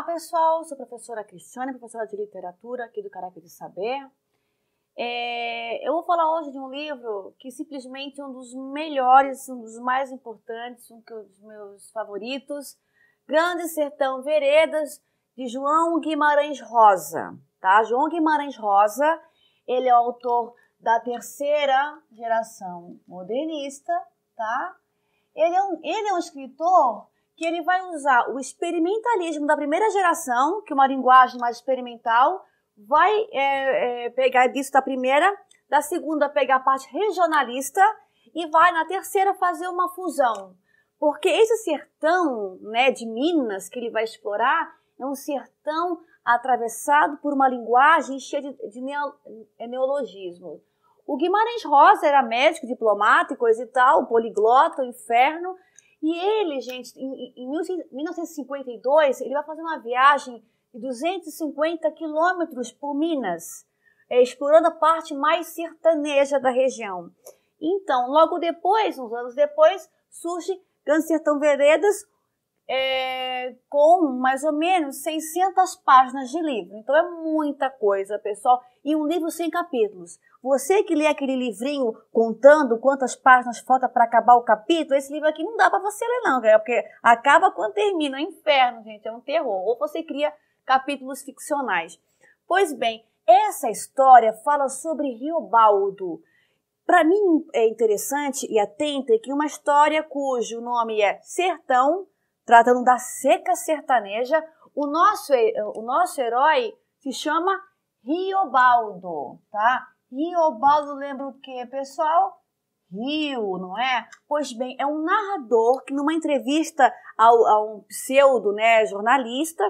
Olá, pessoal. Sou a professora Cristiane, professora de literatura aqui do Caraca de Saber. É, eu vou falar hoje de um livro que simplesmente é um dos melhores, um dos mais importantes, um dos meus favoritos, Grande Sertão Veredas, de João Guimarães Rosa. Tá? João Guimarães Rosa, ele é autor da terceira geração modernista, tá? Ele é um, ele é um escritor que ele vai usar o experimentalismo da primeira geração, que é uma linguagem mais experimental, vai é, é, pegar disso da primeira, da segunda pegar a parte regionalista e vai na terceira fazer uma fusão. Porque esse sertão né, de Minas que ele vai explorar é um sertão atravessado por uma linguagem cheia de, de neo, é, neologismos. O Guimarães Rosa era médico, diplomata e coisa e tal, poliglota, o inferno, e ele, gente, em, em 1952, ele vai fazer uma viagem de 250 quilômetros por Minas, é, explorando a parte mais sertaneja da região. Então, logo depois, uns anos depois, surge Grande Sertão Veredas, é, com mais ou menos 600 páginas de livro. Então é muita coisa, pessoal e um livro sem capítulos. Você que lê aquele livrinho contando quantas páginas falta para acabar o capítulo, esse livro aqui não dá para você ler não, porque acaba quando termina, é um inferno, gente, é um terror. Ou você cria capítulos ficcionais. Pois bem, essa história fala sobre Riobaldo. Para mim é interessante e atenta que uma história cujo nome é Sertão, tratando da seca sertaneja, o nosso, o nosso herói se chama Riobaldo, tá? Riobaldo lembra o quê, pessoal? Rio, não é? Pois bem, é um narrador que numa entrevista ao, a um pseudo né, jornalista,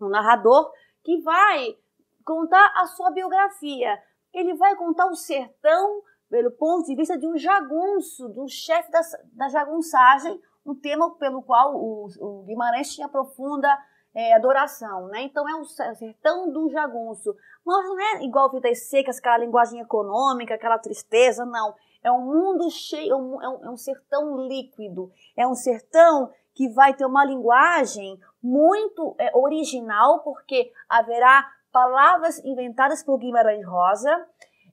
um narrador, que vai contar a sua biografia. Ele vai contar o sertão pelo ponto de vista de um jagunço, de um chefe da, da jagunçagem, um tema pelo qual o, o Guimarães tinha profunda é, adoração, né? Então é um sertão do jagunço. Mas não é igual Vidas Secas, aquela linguagem econômica, aquela tristeza, não. É um mundo cheio, é um, é um é sertão líquido. É um sertão que vai ter uma linguagem muito é, original, porque haverá palavras inventadas por Guimarães Rosa.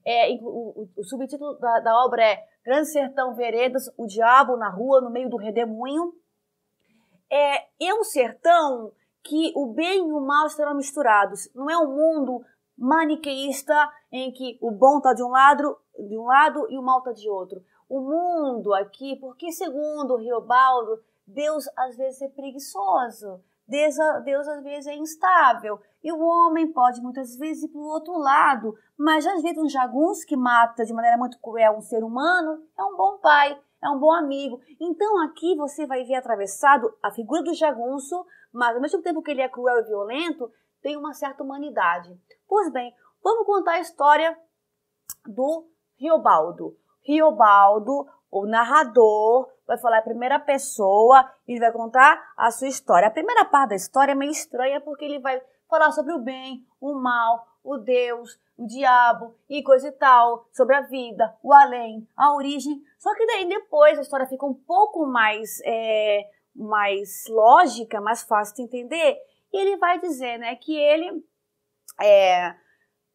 É, o, o, o, subtítulo da, da obra é Grande Sertão Veredas, o Diabo na Rua, no meio do redemoinho. É, é um sertão que o bem e o mal estarão misturados. Não é um mundo maniqueísta em que o bom está de um lado, de um lado e o mal está de outro. O mundo aqui, porque segundo Riobaldo, Deus às vezes é preguiçoso, Deus, Deus às vezes é instável e o homem pode muitas vezes ir para o outro lado, mas às vezes um jagunço que mata de maneira muito cruel um ser humano é um bom pai é um bom amigo. Então aqui você vai ver atravessado a figura do jagunço, mas ao mesmo tempo que ele é cruel e violento, tem uma certa humanidade. Pois bem, vamos contar a história do Riobaldo. Riobaldo, o narrador, vai falar a primeira pessoa e vai contar a sua história. A primeira parte da história é meio estranha porque ele vai falar sobre o bem, o mal, o Deus, o diabo e coisa e tal, sobre a vida, o além, a origem. Só que daí depois a história fica um pouco mais, é, mais lógica, mais fácil de entender. E ele vai dizer né, que ele é,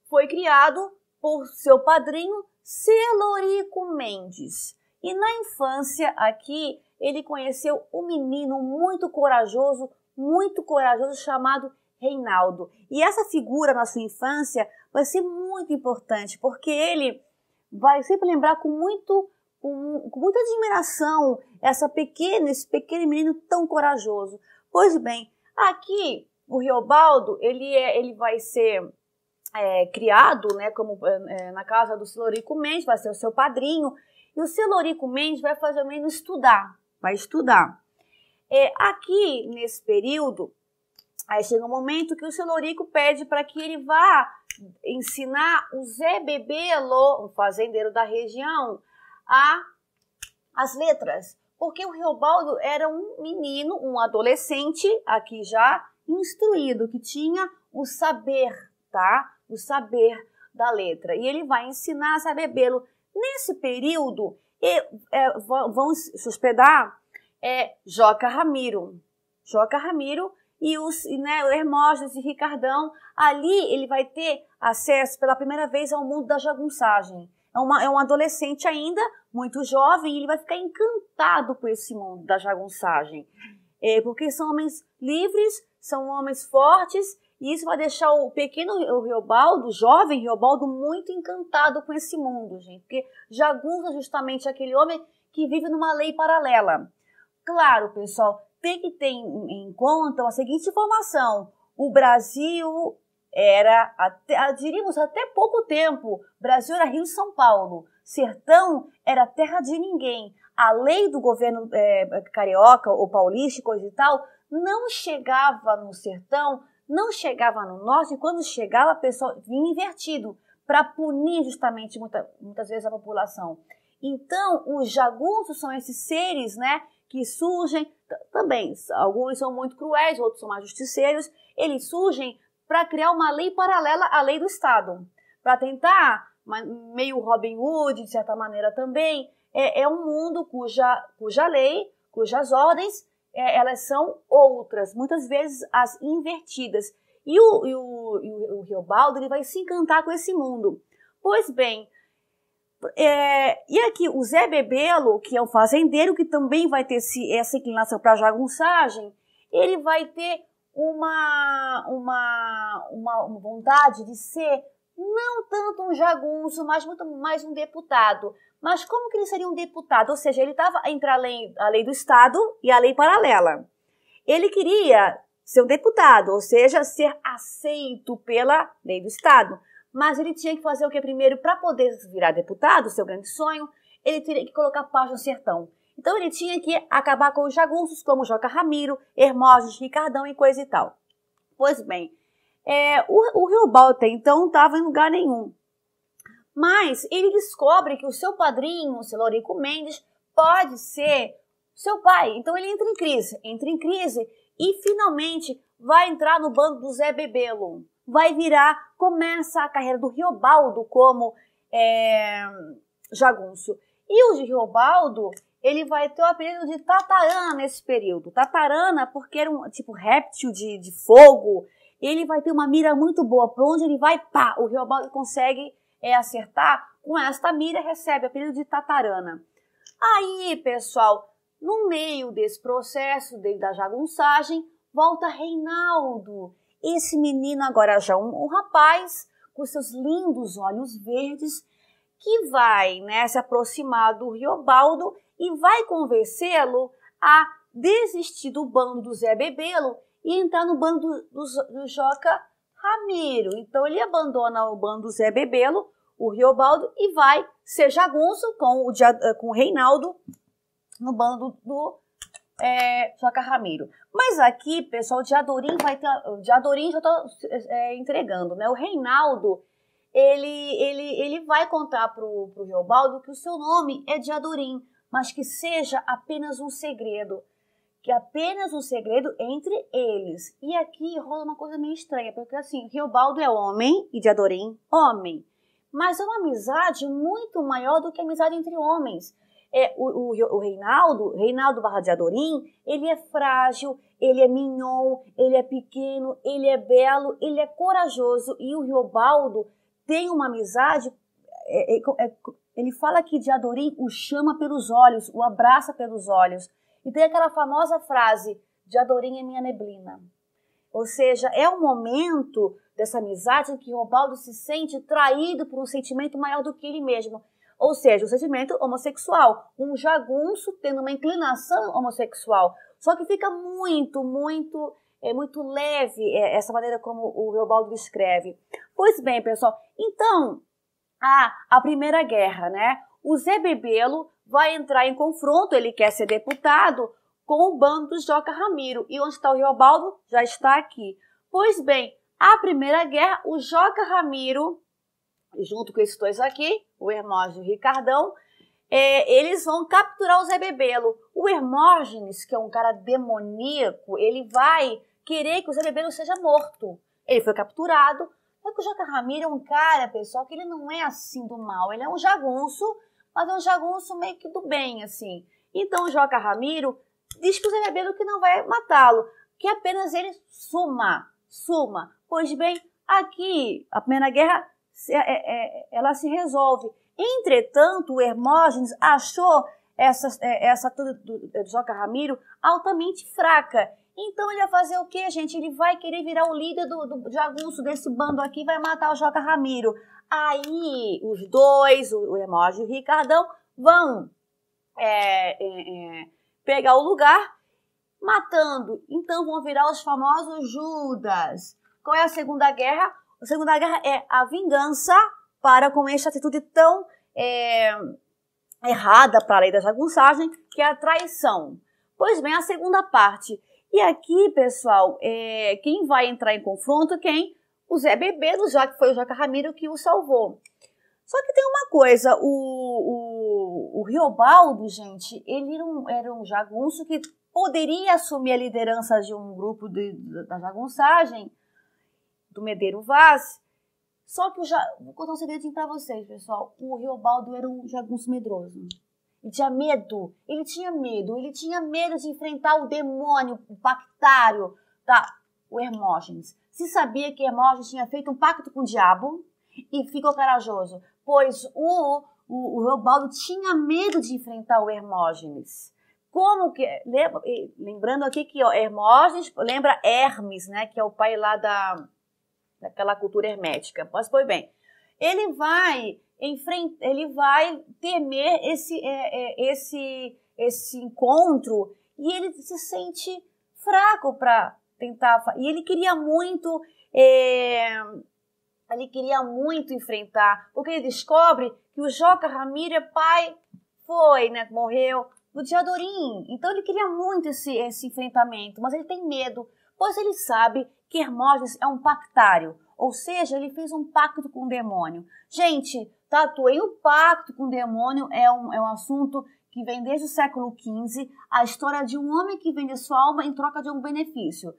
foi criado por seu padrinho Celorico Mendes. E na infância aqui, ele conheceu um menino muito corajoso, muito corajoso, chamado Reinaldo. E essa figura na sua infância vai ser muito importante, porque ele vai sempre lembrar com muito com, com muita admiração essa pequena, esse pequeno menino tão corajoso. Pois bem, aqui o Riobaldo ele é, ele vai ser é, criado, né, como é, na casa do Celorico Mendes, vai ser o seu padrinho e o Celorico Mendes vai fazer o menino estudar, vai estudar. É, aqui nesse período Aí chega um momento que o seu Lorico pede para que ele vá ensinar o Zé Bebelo, um fazendeiro da região, a as letras. Porque o Reobaldo era um menino, um adolescente, aqui já instruído, que tinha o saber, tá? O saber da letra. E ele vai ensinar a Zé Bebelo. Nesse período, e, é, vão se hospedar é, Joca Ramiro. Joca Ramiro e os, né, o Hermógenes e Ricardão, ali ele vai ter acesso pela primeira vez ao mundo da jagunçagem. É, uma, é um adolescente ainda, muito jovem, e ele vai ficar encantado com esse mundo da jagunçagem. É, porque são homens livres, são homens fortes, e isso vai deixar o pequeno o Riobaldo, o jovem Riobaldo, muito encantado com esse mundo, gente. Porque jagunça é justamente aquele homem que vive numa lei paralela. Claro, pessoal, tem que ter em conta a seguinte informação: o Brasil era, até, ah, diríamos até pouco tempo, Brasil era Rio e São Paulo. Sertão era terra de ninguém. A lei do governo é, carioca ou paulista, coisa e tal, não chegava no sertão, não chegava no norte, e quando chegava, a pessoa vinha invertido para punir justamente muita, muitas vezes a população. Então, os jagunços são esses seres né, que surgem, também, alguns são muito cruéis, outros são mais justiceiros, eles surgem para criar uma lei paralela à lei do Estado, para tentar, meio Robin Hood, de certa maneira também, é, é um mundo cuja, cuja lei, cujas ordens, é, elas são outras, muitas vezes as invertidas. E o, e o, e o, o Riobaldo ele vai se encantar com esse mundo. Pois bem, é, e aqui, o Zé Bebelo, que é um fazendeiro que também vai ter esse, essa inclinação para a jagunçagem, ele vai ter uma, uma, uma vontade de ser não tanto um jagunço, mas muito mais um deputado. Mas como que ele seria um deputado? Ou seja, ele estava entre a lei, a lei do Estado e a lei paralela. Ele queria ser um deputado, ou seja, ser aceito pela lei do Estado. Mas ele tinha que fazer o que primeiro para poder virar deputado, seu grande sonho? Ele teria que colocar paz no sertão. Então ele tinha que acabar com os jagunços como Joca Ramiro, Hermógenes, Ricardão e coisa e tal. Pois bem, é, o, o Rio Balta então não estava em lugar nenhum. Mas ele descobre que o seu padrinho, o seu Lorico Mendes, pode ser seu pai. Então ele entra em crise, entra em crise e finalmente vai entrar no bando do Zé Bebelo, vai virar, começa a carreira do Riobaldo como é, jagunço. E o Riobaldo, ele vai ter o apelido de Tatarana nesse período. Tatarana porque era um tipo réptil de, de fogo. Ele vai ter uma mira muito boa. Para onde ele vai, pá, o Riobaldo consegue é, acertar. Com esta mira, recebe o apelido de Tatarana. Aí, pessoal, no meio desse processo da jagunçagem, Volta Reinaldo, esse menino agora já é um, um rapaz com seus lindos olhos verdes que vai né, se aproximar do Riobaldo e vai convencê-lo a desistir do bando do Zé Bebelo e entrar no bando do, do, Joca Ramiro. Então ele abandona o bando do Zé Bebelo, o Riobaldo, e vai ser jagunço com o, com o Reinaldo no bando do, é, Joca Ramiro. Mas aqui, pessoal, o Diadorim vai ter. O Diadorim já estou tá, é, entregando, né? O Reinaldo, ele, ele, ele vai contar pro, pro Riobaldo que o seu nome é Diadorim, mas que seja apenas um segredo. Que apenas um segredo entre eles. E aqui rola uma coisa meio estranha, porque assim, Riobaldo é homem e Diadorim, homem. Mas é uma amizade muito maior do que a amizade entre homens. É, o, o, o Reinaldo, Reinaldo Barra de Adorim, ele é frágil, ele é mignon, ele é pequeno, ele é belo, ele é corajoso. E o Riobaldo tem uma amizade. É, é, é ele fala que de Adorim o chama pelos olhos, o abraça pelos olhos. E tem aquela famosa frase: de Adorim é minha neblina. Ou seja, é o momento dessa amizade em que Riobaldo se sente traído por um sentimento maior do que ele mesmo ou seja, o sentimento homossexual, um jagunço tendo uma inclinação homossexual. Só que fica muito, muito, é muito leve é, essa maneira como o Reobaldo escreve Pois bem, pessoal, então, a, a Primeira Guerra, né? O Zé Bebelo vai entrar em confronto, ele quer ser deputado, com o bando do Joca Ramiro. E onde está o Reobaldo? Já está aqui. Pois bem, a Primeira Guerra, o Joca Ramiro junto com esses dois aqui, o Hermógenes e o Ricardão, é, eles vão capturar o Zé Bebelo. O Hermógenes, que é um cara demoníaco, ele vai querer que o Zé Bebelo seja morto. Ele foi capturado. Só que o Jaca Ramiro é um cara, pessoal, que ele não é assim do mal. Ele é um jagunço, mas é um jagunço meio que do bem, assim. Então o Joca Ramiro diz que o Zé Bebelo que não vai matá-lo, que apenas ele suma, suma. Pois bem, aqui, a Primeira Guerra se, é, é, ela se resolve. Entretanto, o Hermógenes achou essa, é, essa tudo do Joca Ramiro altamente fraca. Então ele vai fazer o que, gente? Ele vai querer virar o líder do, do jagunço desse bando aqui, vai matar o Joca Ramiro. Aí os dois, o, o Hermógenes e o Ricardão, vão é, é, é, pegar o lugar, matando. Então vão virar os famosos Judas. Qual é a Segunda Guerra? A Segunda Guerra é a vingança para com esta atitude tão é, errada para a lei da jagunçagem, que é a traição. Pois bem, a segunda parte. E aqui, pessoal, é, quem vai entrar em confronto? Quem? O Zé Bebedo, já que foi o Joca Ramiro que o salvou. Só que tem uma coisa, o, o, o Riobaldo, gente, ele era um, era um jagunço que poderia assumir a liderança de um grupo de, da jagunçagem, do Medeiro Vaz. Só que eu já. Vou contar um segredinho pra vocês, pessoal. O Riobaldo era um jagunço medroso. Ele tinha medo. Ele tinha medo. Ele tinha medo de enfrentar o demônio, o pactário, tá? O Hermógenes. Se sabia que Hermógenes tinha feito um pacto com o diabo e ficou corajoso, pois o, o, o tinha medo de enfrentar o Hermógenes. Como que. lembrando aqui que ó, Hermógenes lembra Hermes, né? Que é o pai lá da daquela cultura hermética. Mas foi bem. Ele vai enfrentar, ele vai temer esse, é, é, esse, esse encontro e ele se sente fraco para tentar. E ele queria muito. É... ele queria muito enfrentar, porque ele descobre que o Joca é pai, foi, né, morreu do Tiadorim. Então ele queria muito esse, esse enfrentamento, mas ele tem medo pois ele sabe que Hermógenes é um pactário, ou seja, ele fez um pacto com o demônio. Gente, tatuei o um pacto com o demônio é um, é um assunto que vem desde o século XV, a história de um homem que vende sua alma em troca de um benefício.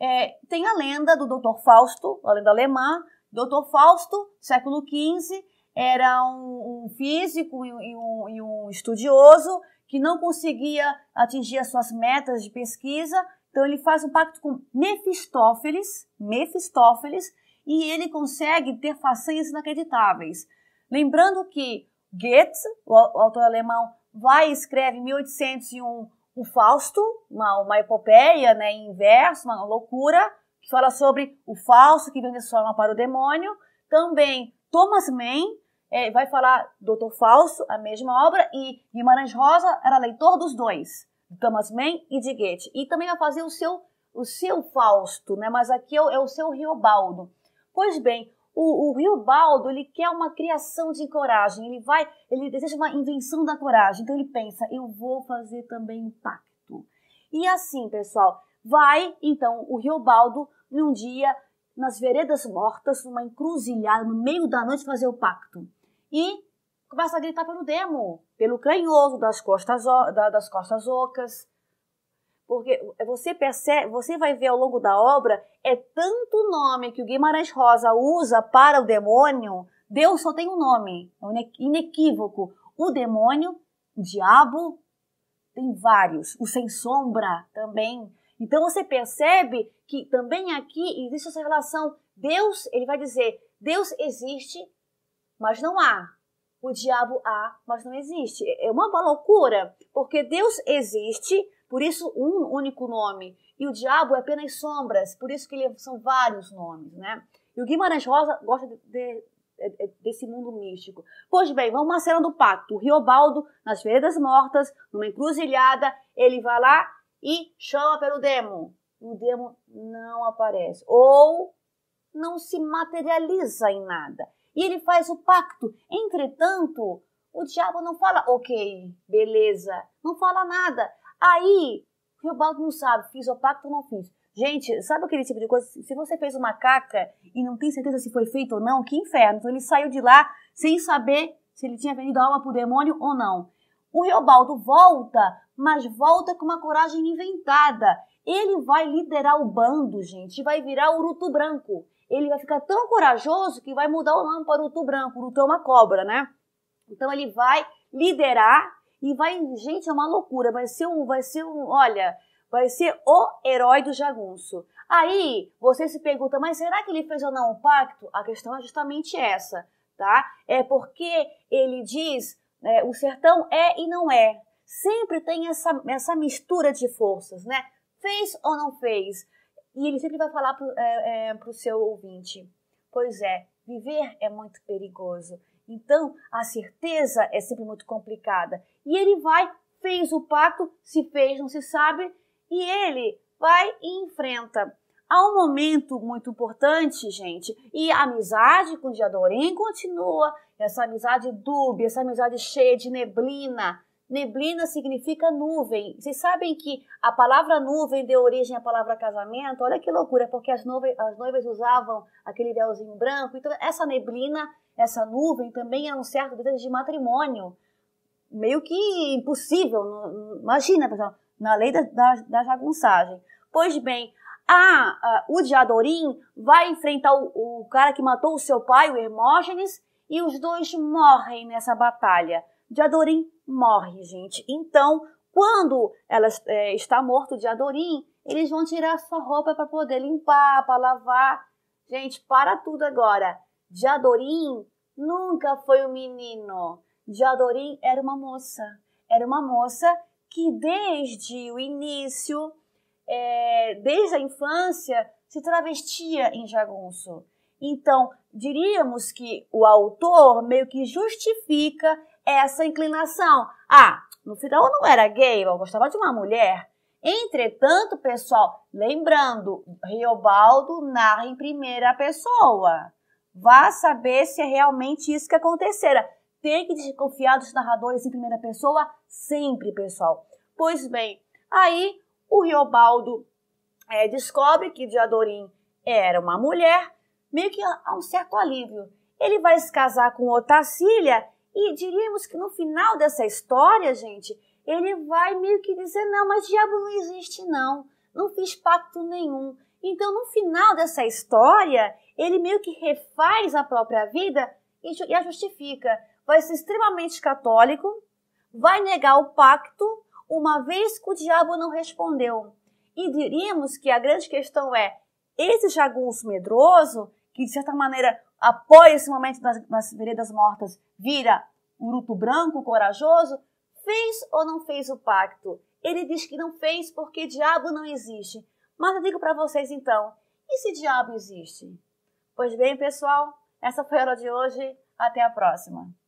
É, tem a lenda do Dr. Fausto, a lenda alemã. Dr. Fausto, século XV, era um, um físico e um, e um, estudioso que não conseguia atingir as suas metas de pesquisa então ele faz um pacto com Mefistófeles, Mefistófeles, e ele consegue ter façanhas inacreditáveis. Lembrando que Goethe, o autor alemão, vai e escreve em 1801 o Fausto, uma, uma epopeia né, em verso, uma loucura, que fala sobre o Fausto que vem sua alma para o demônio. Também Thomas Mann é, vai falar Doutor Fausto, a mesma obra, e Guimarães Rosa era leitor dos dois. Thomas Mann e de Goethe. E também vai fazer o seu, o seu Fausto, né? mas aqui é o, é o seu Riobaldo. Pois bem, o, o Riobaldo ele quer uma criação de coragem, ele vai, ele deseja uma invenção da coragem. Então ele pensa, eu vou fazer também um pacto. E assim, pessoal, vai então o Riobaldo num dia nas veredas mortas, numa encruzilhada, no meio da noite fazer o pacto. E começa a gritar pelo demo pelo canhoso das costas, das costas ocas. Porque você percebe, você vai ver ao longo da obra, é tanto nome que o Guimarães Rosa usa para o demônio, Deus só tem um nome, é inequívoco. O demônio, o diabo, tem vários. O sem sombra também. Então você percebe que também aqui existe essa relação. Deus, ele vai dizer, Deus existe, mas não há o diabo há, mas não existe. É uma loucura, porque Deus existe, por isso um único nome, e o diabo é apenas sombras, por isso que ele é, são vários nomes, né? E o Guimarães Rosa gosta de, de, de, é, é, desse mundo místico. Pois bem, vamos uma cena do pacto. O Riobaldo, nas veredas mortas, numa encruzilhada, ele vai lá e chama pelo demo. O demo não aparece. Ou não se materializa em nada e ele faz o pacto. Entretanto, o diabo não fala, ok, beleza, não fala nada. Aí, o Rebaldo não sabe, fiz o pacto ou não fiz. Gente, sabe aquele tipo de coisa? Se você fez uma caca e não tem certeza se foi feito ou não, que inferno. Então ele saiu de lá sem saber se ele tinha vendido a alma para o demônio ou não. O Riobaldo volta, mas volta com uma coragem inventada. Ele vai liderar o bando, gente, vai virar o Ruto Branco ele vai ficar tão corajoso que vai mudar o nome para o urutu branco. O urutu é uma cobra, né? Então ele vai liderar e vai, gente, é uma loucura, vai ser um, vai ser um, olha, vai ser o herói do jagunço. Aí você se pergunta, mas será que ele fez ou não um pacto? A questão é justamente essa, tá? É porque ele diz, né, o sertão é e não é. Sempre tem essa, essa mistura de forças, né? Fez ou não fez? E ele sempre vai falar para o é, é, seu ouvinte: Pois é, viver é muito perigoso. Então, a certeza é sempre muito complicada. E ele vai, fez o pacto, se fez, não se sabe, e ele vai e enfrenta. Há um momento muito importante, gente, e a amizade com o Diadorim continua, essa amizade dúbia, essa amizade cheia de neblina, Neblina significa nuvem. Vocês sabem que a palavra nuvem deu origem à palavra casamento? Olha que loucura, porque as, as noivas usavam aquele véuzinho branco. Então, essa neblina, essa nuvem também era é um certo desejo de matrimônio. Meio que impossível. Imagina, pessoal, na lei da, da, da jagunçagem. Pois bem, a, a, o Diadorim vai enfrentar o, o cara que matou o seu pai, o Hermógenes, e os dois morrem nessa batalha. Diadorim morre, gente. Então, quando ela é, está morto de adorim, eles vão tirar sua roupa para poder limpar, para lavar. Gente, para tudo agora. De adorim nunca foi um menino. De adorim era uma moça. Era uma moça que desde o início, é, desde a infância, se travestia em jagunço. Então, diríamos que o autor meio que justifica essa inclinação. Ah, no final eu não era gay, eu gostava de uma mulher. Entretanto, pessoal, lembrando, Riobaldo narra em primeira pessoa. Vá saber se é realmente isso que acontecera. Tem que desconfiar dos narradores em primeira pessoa sempre, pessoal. Pois bem, aí o Riobaldo é, descobre que Diadorim era uma mulher, meio que há um certo alívio. Ele vai se casar com Otacília e diríamos que no final dessa história, gente, ele vai meio que dizer: não, mas diabo não existe, não. Não fiz pacto nenhum. Então, no final dessa história, ele meio que refaz a própria vida e a justifica. Vai ser extremamente católico, vai negar o pacto, uma vez que o diabo não respondeu. E diríamos que a grande questão é: esse jagunço medroso, que de certa maneira apoia esse momento nas, nas veredas mortas, vira Uruto Branco, corajoso, fez ou não fez o pacto? Ele diz que não fez porque diabo não existe. Mas eu digo para vocês então, e se diabo existe? Pois bem, pessoal, essa foi a aula de hoje. Até a próxima!